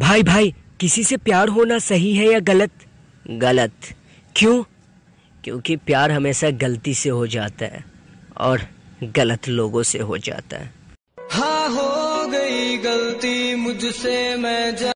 भाई भाई किसी से प्यार होना सही है या गलत गलत क्यों क्योंकि प्यार हमेशा गलती से हो जाता है और गलत लोगों से हो जाता है हाँ हो गई गलती मुझसे मैं जा